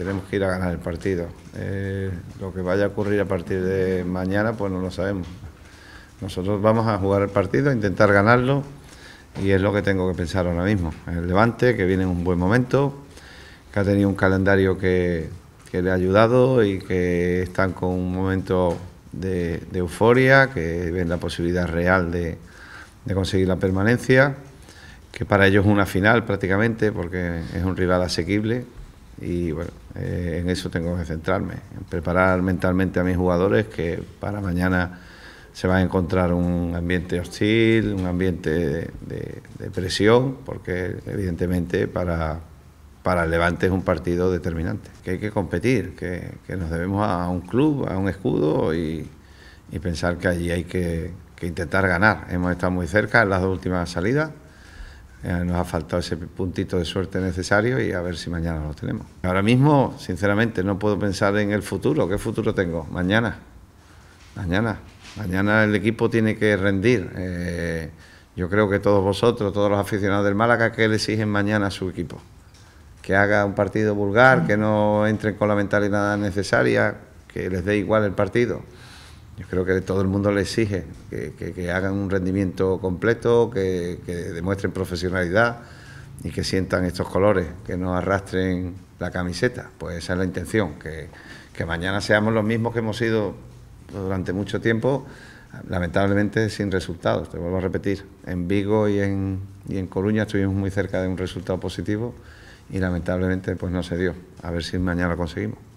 tenemos que ir a ganar el partido. Eh, lo que vaya a ocurrir a partir de mañana, pues no lo sabemos. Nosotros vamos a jugar el partido, a intentar ganarlo, y es lo que tengo que pensar ahora mismo. El Levante, que viene en un buen momento, que ha tenido un calendario que, le ha ayudado y que están con un momento de, euforia, que ven la posibilidad real de, de conseguir la permanencia, que para ellos es una final prácticamente, porque es un rival asequible y bueno, eh, en eso tengo que centrarme, en preparar mentalmente a mis jugadores que para mañana se va a encontrar un ambiente hostil, un ambiente de, presión, porque evidentemente para, para el Levante es un partido determinante, que hay que competir, que, nos debemos a un club, a un escudo y, pensar que allí hay que, que intentar ganar. Hemos estado muy cerca en las dos últimas salidas nos ha faltado ese puntito de suerte necesario y a ver si mañana lo tenemos. Ahora mismo, sinceramente, no puedo pensar en el futuro. ¿Qué futuro tengo? Mañana. Mañana. Mañana el equipo tiene que rendir. Eh, yo creo que todos vosotros, todos los aficionados del Málaga, que le exigen mañana a su equipo. Que haga un partido vulgar, que no entren con la mentalidad necesaria, que les dé igual el partido. Yo creo que todo el mundo le exige que, hagan un rendimiento completo, que, demuestren profesionalidad y que sientan estos colores, que no arrastren la camiseta. Pues esa es la intención, que, mañana seamos los mismos que hemos sido durante mucho tiempo, lamentablemente sin resultados. Te vuelvo a repetir, en Vigo y en, y en Coruña estuvimos muy cerca de un resultado positivo y lamentablemente pues no se dio. A ver si mañana lo conseguimos.